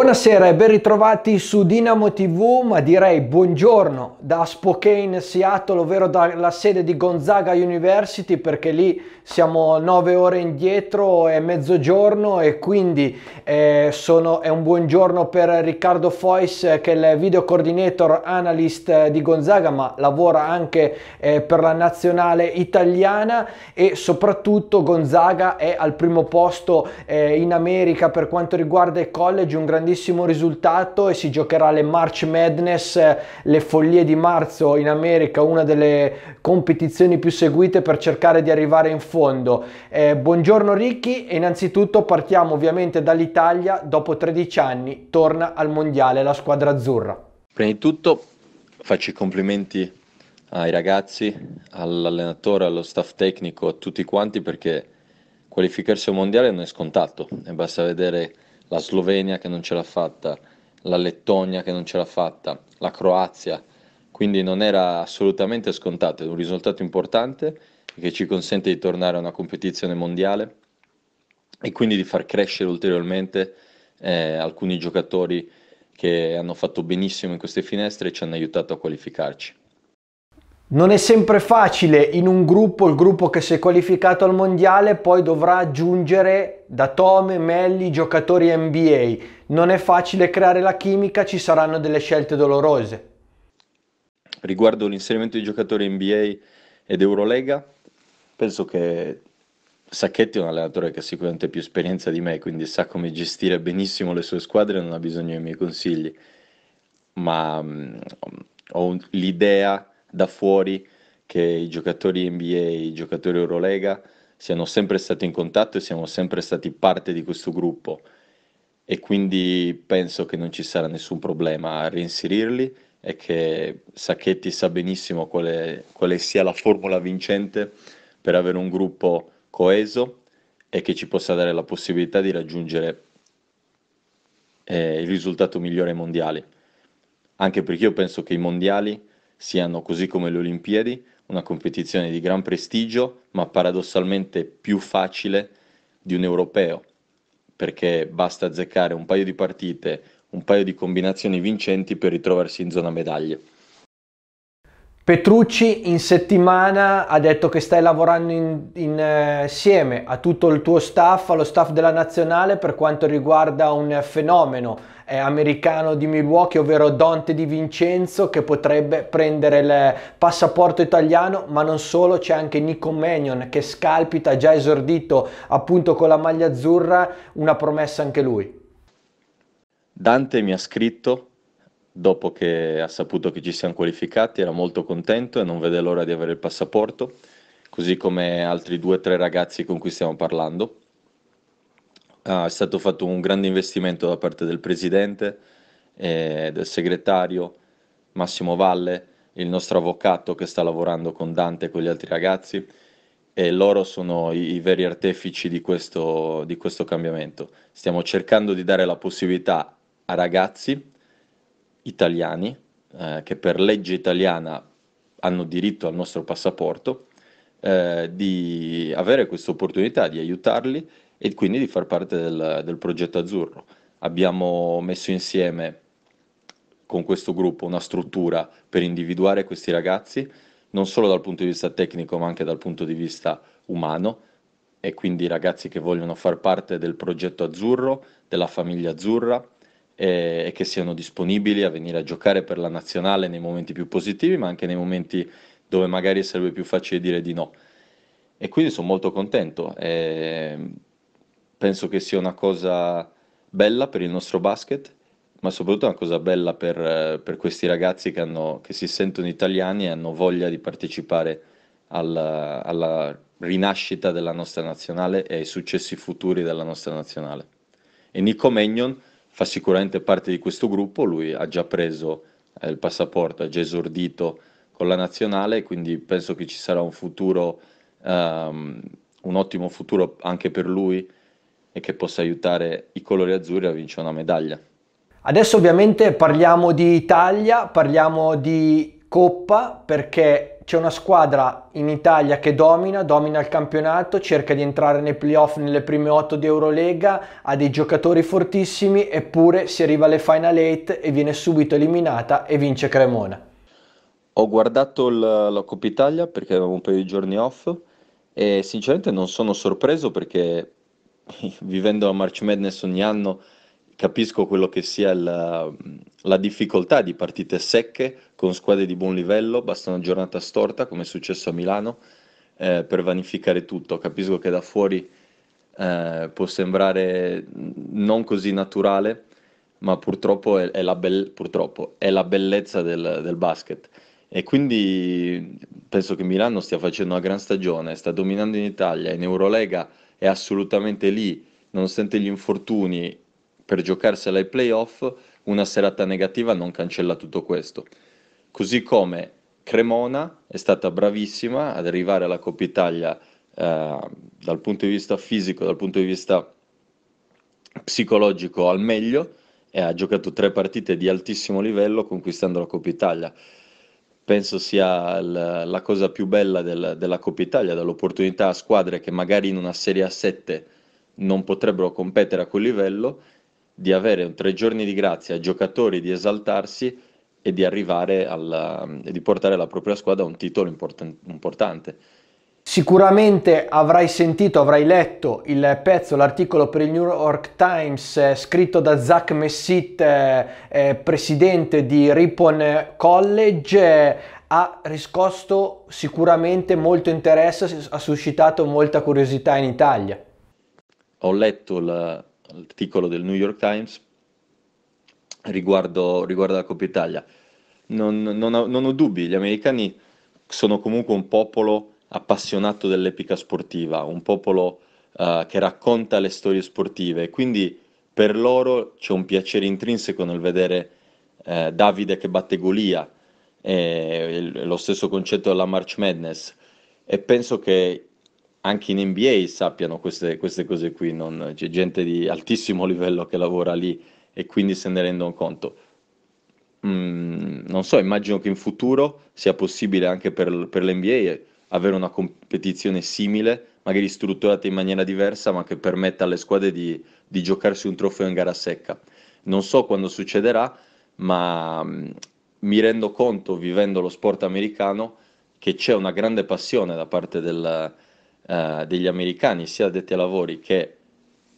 Buonasera e ben ritrovati su Dinamo TV, ma direi buongiorno da Spokane, Seattle, ovvero dalla sede di Gonzaga University, perché lì siamo nove ore indietro, è mezzogiorno e quindi eh, sono, è un buongiorno per Riccardo Fois eh, che è il video coordinator analyst eh, di Gonzaga, ma lavora anche eh, per la nazionale italiana e soprattutto Gonzaga è al primo posto eh, in America per quanto riguarda i college, un grandissimo risultato e si giocherà le March Madness, eh, le follie di marzo in America una delle competizioni più seguite per cercare di arrivare in fondo. Eh, buongiorno Ricchi e innanzitutto partiamo ovviamente dall'Italia, dopo 13 anni torna al Mondiale la squadra azzurra. Prima di tutto faccio i complimenti ai ragazzi, all'allenatore, allo staff tecnico, a tutti quanti perché qualificarsi al mondiale non è scontato e basta vedere la Slovenia che non ce l'ha fatta, la Lettonia che non ce l'ha fatta, la Croazia, quindi non era assolutamente scontato, è un risultato importante che ci consente di tornare a una competizione mondiale e quindi di far crescere ulteriormente eh, alcuni giocatori che hanno fatto benissimo in queste finestre e ci hanno aiutato a qualificarci. Non è sempre facile in un gruppo, il gruppo che si è qualificato al mondiale poi dovrà aggiungere da Tome, Melli, giocatori NBA. Non è facile creare la chimica, ci saranno delle scelte dolorose. Riguardo l'inserimento di giocatori NBA ed Eurolega, penso che Sacchetti è un allenatore che ha sicuramente più esperienza di me, quindi sa come gestire benissimo le sue squadre e non ha bisogno dei miei consigli, ma um, ho l'idea da fuori che i giocatori NBA, e i giocatori Eurolega siano sempre stati in contatto e siamo sempre stati parte di questo gruppo e quindi penso che non ci sarà nessun problema a reinserirli è che Sacchetti sa benissimo quale, quale sia la formula vincente per avere un gruppo coeso e che ci possa dare la possibilità di raggiungere eh, il risultato migliore ai mondiali. Anche perché io penso che i mondiali siano, così come le Olimpiadi, una competizione di gran prestigio, ma paradossalmente più facile di un europeo, perché basta azzeccare un paio di partite un paio di combinazioni vincenti per ritrovarsi in zona medaglie. Petrucci in settimana ha detto che stai lavorando in, in, eh, insieme a tutto il tuo staff, allo staff della nazionale per quanto riguarda un fenomeno eh, americano di Milwaukee, ovvero Dante Di Vincenzo che potrebbe prendere il passaporto italiano, ma non solo, c'è anche Nico Mannion che scalpita, già esordito appunto con la maglia azzurra, una promessa anche lui. Dante mi ha scritto dopo che ha saputo che ci siamo qualificati, era molto contento e non vede l'ora di avere il passaporto, così come altri due o tre ragazzi con cui stiamo parlando. Ah, è stato fatto un grande investimento da parte del presidente, eh, del segretario Massimo Valle, il nostro avvocato che sta lavorando con Dante e con gli altri ragazzi e loro sono i, i veri artefici di questo, di questo cambiamento. Stiamo cercando di dare la possibilità a ragazzi italiani eh, che per legge italiana hanno diritto al nostro passaporto, eh, di avere questa opportunità di aiutarli e quindi di far parte del, del progetto azzurro. Abbiamo messo insieme con questo gruppo una struttura per individuare questi ragazzi, non solo dal punto di vista tecnico ma anche dal punto di vista umano e quindi ragazzi che vogliono far parte del progetto azzurro, della famiglia azzurra, eh, e che siano disponibili a venire a giocare per la nazionale nei momenti più positivi, ma anche nei momenti dove magari sarebbe più facile dire di no. E quindi sono molto contento. Eh, penso che sia una cosa bella per il nostro basket, ma soprattutto una cosa bella per, per questi ragazzi che, hanno, che, si sentono italiani e hanno voglia di partecipare alla, alla, rinascita della nostra nazionale e ai successi futuri della nostra nazionale. E Nico Magnon fa sicuramente parte di questo gruppo, lui ha già preso eh, il passaporto, ha già esordito con la nazionale, quindi penso che ci sarà un futuro, um, un ottimo futuro anche per lui e che possa aiutare i colori azzurri a vincere una medaglia. Adesso ovviamente parliamo di Italia, parliamo di Coppa perché c'è una squadra in Italia che domina, domina il campionato, cerca di entrare nei playoff nelle prime 8 di Eurolega, ha dei giocatori fortissimi, eppure si arriva alle Final 8 e viene subito eliminata e vince Cremona. Ho guardato la, la Coppa Italia perché avevo un paio di giorni off e sinceramente non sono sorpreso perché vivendo la March Madness ogni anno capisco quello che sia la, la, difficoltà di partite secche con squadre di buon livello, basta una giornata storta come è successo a Milano eh, per vanificare tutto, capisco che da fuori eh, può sembrare non così naturale, ma purtroppo è, è, la, be- purtroppo è la, bellezza del, del basket. E quindi penso che Milano stia facendo una gran stagione, sta dominando in Italia, in Eurolega è assolutamente lì, nonostante gli infortuni, per giocarsela ai playoff, una serata negativa non cancella tutto questo. Così come Cremona è stata bravissima ad arrivare alla Coppa Italia eh, dal punto di vista fisico, dal punto di vista psicologico al meglio e ha giocato tre partite di altissimo livello conquistando la Coppa Italia. Penso sia la, la cosa più bella del, della Coppa Italia, dall'opportunità a squadre che magari in una Serie A7 non potrebbero competere a quel livello di avere un tre giorni di grazia ai giocatori di esaltarsi e di arrivare alla, e di portare la propria squadra a un titolo important, importante. Sicuramente avrai sentito, avrai letto il pezzo, l'articolo per il New York Times eh, scritto da Zach Messit, eh, eh presidente di Ripon College, eh, ha riscosso sicuramente molto interesse, ha suscitato molta curiosità in Italia. Ho letto la, l'articolo del New York Times riguardo, riguardo alla Coppa Italia. Non, non, ho, non ho dubbi, gli americani sono comunque un popolo appassionato dell'epica sportiva, un popolo uh, che racconta le storie sportive, quindi per loro c'è un piacere intrinseco nel vedere uh, Davide che batte Golia, eh, lo stesso concetto della March Madness e penso che anche in NBA sappiano queste, queste cose qui, non, c'è gente di altissimo livello che lavora lì e quindi se ne rendono conto. Mm, non so, immagino che in futuro sia possibile anche per, per l'NBA avere una competizione simile, magari strutturata in maniera diversa, ma che permetta alle squadre di, di giocarsi un trofeo in gara secca. Non so quando succederà, ma mm, mi rendo conto, vivendo lo sport americano, che c'è una grande passione da parte del, eh, degli americani, sia addetti ai lavori che,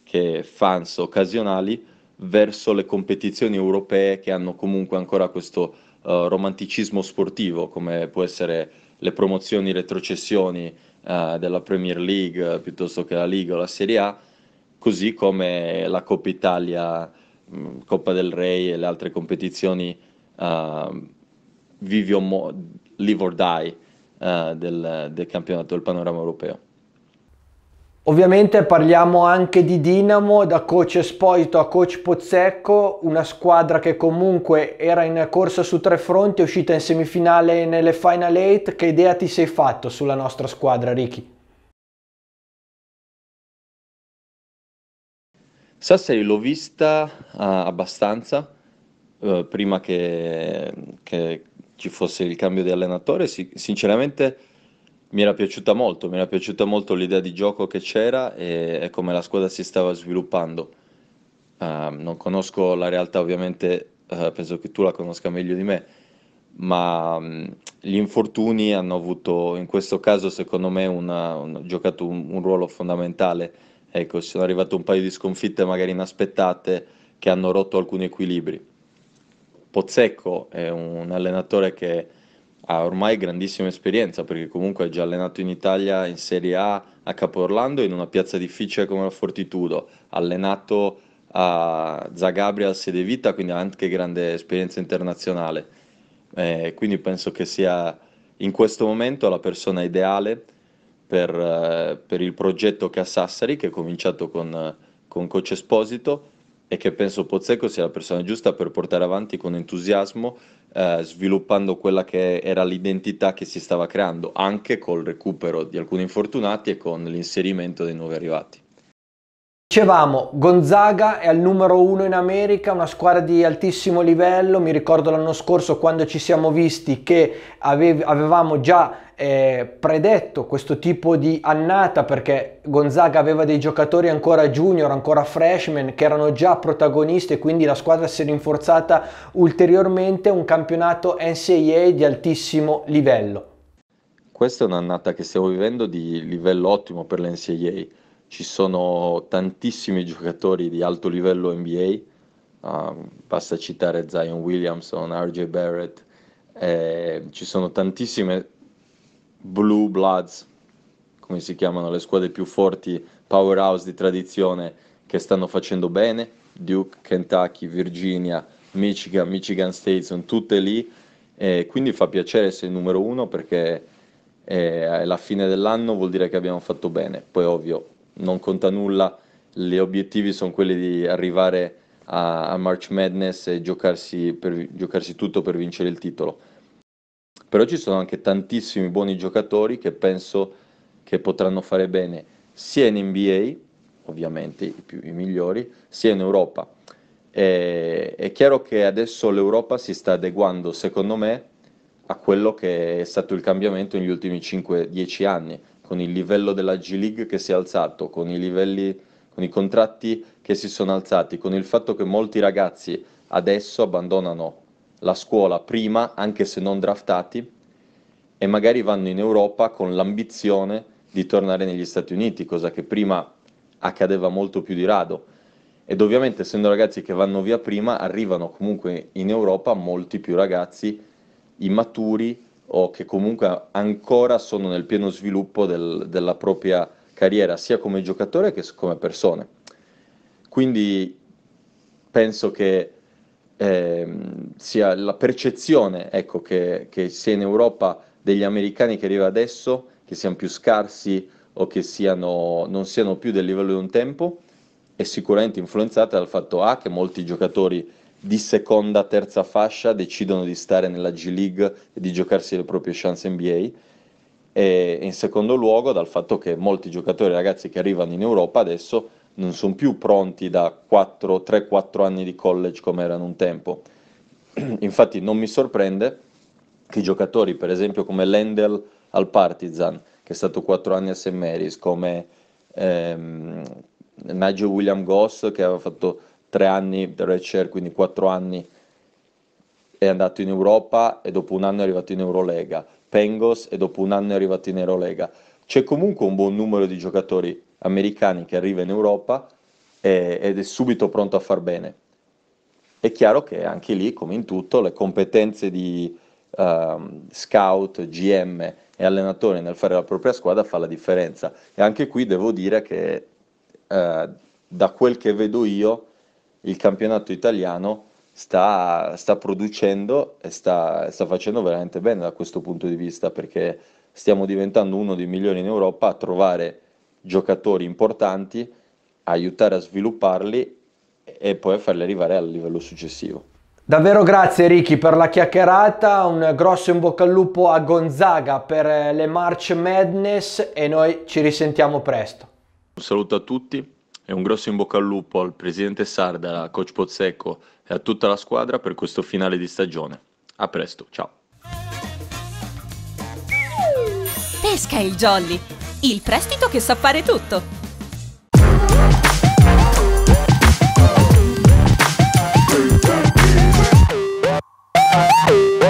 che fans occasionali, verso le competizioni europee che hanno comunque ancora questo uh, romanticismo sportivo, come può essere le promozioni, retrocessioni uh, della Premier League piuttosto che la Liga o la Serie A, così come la Coppa Italia, mh, mm, Coppa del Re e le altre competizioni uh, vive, mo- live or die del, del campionato del panorama europeo. Ovviamente parliamo anche di Dinamo, da coach Esposito a coach Pozzecco, una squadra che comunque era in corsa su tre fronti, è uscita in semifinale nelle Final 8. Che idea ti sei fatto sulla nostra squadra, Ricky? Sassari l'ho vista ah, abbastanza eh, prima che, che, ci fosse il cambio di allenatore, sinceramente mi era piaciuta molto, mi era piaciuta molto l'idea di gioco che c'era e, e come la squadra si stava sviluppando. Uh, non conosco la realtà ovviamente, uh, penso che tu la conosca meglio di me, ma um, gli infortuni hanno avuto in questo caso secondo me una, un, giocato un, un, ruolo fondamentale. Ecco, sono arrivate un paio di sconfitte magari inaspettate che hanno rotto alcuni equilibri. Pozzecco è un allenatore che ha ormai grandissima esperienza perché comunque ha già allenato in Italia in Serie A a Capo Orlando in una piazza difficile come la Fortitudo, ha allenato a Zagabria al Sede Vita, quindi ha anche grande esperienza internazionale. Eh, quindi penso che sia in questo momento la persona ideale per, eh, per il progetto che ha Sassari, che è cominciato con, con Coach Esposito e che penso Pozzecco sia la persona giusta per portare avanti con entusiasmo eh, sviluppando quella che era l'identità che si stava creando, anche col recupero di alcuni infortunati e con l'inserimento dei nuovi arrivati. Dicevamo, Gonzaga è al numero uno in America, una squadra di altissimo livello, mi ricordo l'anno scorso quando ci siamo visti che avevamo già eh, predetto questo tipo di annata perché Gonzaga aveva dei giocatori ancora junior, ancora freshman che erano già protagonisti e quindi la squadra si è rinforzata ulteriormente un campionato NCAA di altissimo livello. Questa è un'annata che stiamo vivendo di livello ottimo per l'NCAA. Ci sono tantissimi giocatori di alto livello NBA, um, ah, basta citare Zion Williamson, RJ Barrett, eh, ci sono tantissime Blue Bloods, come si chiamano le squadre più forti, powerhouse di tradizione che stanno facendo bene, Duke, Kentucky, Virginia, Michigan, Michigan State, sono tutte lì, e quindi fa piacere essere il numero uno perché eh, alla fine dell'anno vuol dire che abbiamo fatto bene, poi ovvio non conta nulla, gli obiettivi sono quelli di arrivare a, a March Madness e giocarsi, per, giocarsi tutto per vincere il titolo però ci sono anche tantissimi buoni giocatori che penso che potranno fare bene sia in NBA, ovviamente i, più, i migliori, sia in Europa. E, è chiaro che adesso l'Europa si sta adeguando, secondo me, a quello che è stato il cambiamento negli ultimi 5-10 anni, con il livello della G League che si è alzato, con i livelli, con i contratti che si sono alzati, con il fatto che molti ragazzi adesso abbandonano la scuola prima, anche se non draftati, e magari vanno in Europa con l'ambizione di tornare negli Stati Uniti, cosa che prima accadeva molto più di rado. Ed ovviamente essendo ragazzi che vanno via prima, arrivano comunque in Europa molti più ragazzi immaturi o che comunque ancora sono nel pieno sviluppo del, della propria carriera, sia come giocatore che come persone. Quindi penso che ehm, sia la percezione ecco, che, che sia in Europa degli americani che arriva adesso, che siano più scarsi o che siano, non siano più del livello di un tempo, è sicuramente influenzata dal fatto A ah, che molti giocatori di seconda, terza fascia decidono di stare nella G League e di giocarsi le proprie chance NBA e in secondo luogo dal fatto che molti giocatori ragazzi che arrivano in Europa adesso non sono più pronti da 3-4 anni di college come erano un tempo. Infatti non mi sorprende che i giocatori, per esempio come Lendl al Partizan, che è stato 4 anni a St. Mary's, come ehm, Nigel William Goss, che aveva fatto 3 anni da Red Share, quindi 4 anni, è andato in Europa e dopo un anno è arrivato in Eurolega. Pengos e dopo un anno è arrivato in Eurolega. C'è comunque un buon numero di giocatori americani che arriva in Europa eh, ed è subito pronto a far bene. È chiaro che anche lì, come in tutto, le competenze di eh, scout, GM e allenatore nel fare la propria squadra fa la differenza. E anche qui devo dire che eh, da quel che vedo io, il campionato italiano sta, sta producendo e sta, sta facendo veramente bene da questo punto di vista perché stiamo diventando uno dei migliori in Europa a trovare giocatori importanti, aiutare a svilupparli e poi a farli arrivare al livello successivo. Davvero grazie Ricky per la chiacchierata, un grosso in bocca al lupo a Gonzaga per le March Madness e noi ci risentiamo presto. Un saluto a tutti e un grosso in bocca al lupo al presidente Sarda, a coach Pozzecco e a tutta la squadra per questo finale di stagione. A presto, ciao. Pesca il jolly il prestito che sa fare tutto! Thank